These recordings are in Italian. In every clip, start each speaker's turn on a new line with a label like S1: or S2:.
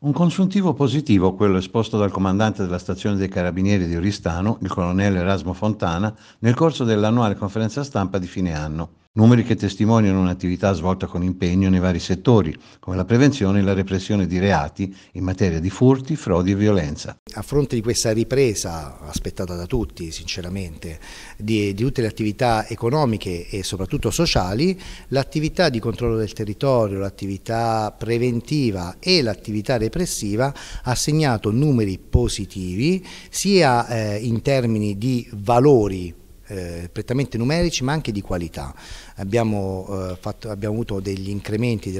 S1: Un consuntivo positivo, quello esposto dal comandante della stazione dei carabinieri di Oristano, il colonnello Erasmo Fontana, nel corso dell'annuale conferenza stampa di fine anno numeri che testimoniano un'attività svolta con impegno nei vari settori, come la prevenzione e la repressione di reati in materia di furti, frodi e violenza.
S2: A fronte di questa ripresa, aspettata da tutti sinceramente, di, di tutte le attività economiche e soprattutto sociali, l'attività di controllo del territorio, l'attività preventiva e l'attività repressiva ha segnato numeri positivi sia eh, in termini di valori eh, prettamente numerici ma anche di qualità. Abbiamo, eh, fatto, abbiamo avuto degli incrementi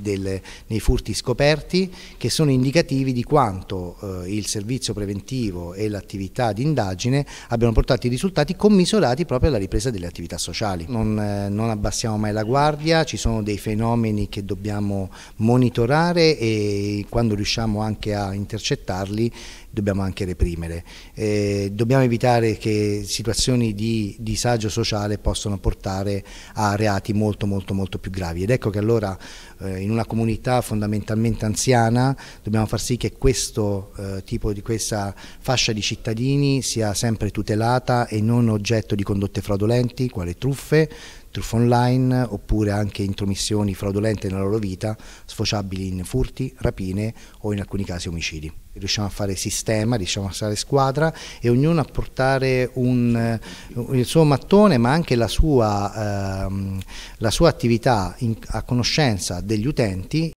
S2: delle, nei furti scoperti che sono indicativi di quanto eh, il servizio preventivo e l'attività di indagine abbiano portato i risultati commisurati proprio alla ripresa delle attività sociali. Non, eh, non abbassiamo mai la guardia, ci sono dei fenomeni che dobbiamo monitorare e quando riusciamo anche a intercettarli dobbiamo anche reprimere. Eh, dobbiamo evitare che situazioni di di disagio sociale possono portare a reati molto molto molto più gravi ed ecco che allora eh, in una comunità fondamentalmente anziana dobbiamo far sì che questo eh, tipo di questa fascia di cittadini sia sempre tutelata e non oggetto di condotte fraudolenti quale truffe truffe online oppure anche intromissioni fraudolente nella loro vita, sfociabili in furti, rapine o in alcuni casi omicidi. Riusciamo a fare sistema, riusciamo a fare squadra e ognuno a portare un, eh, il suo mattone ma anche la sua, ehm, la sua attività in, a conoscenza degli utenti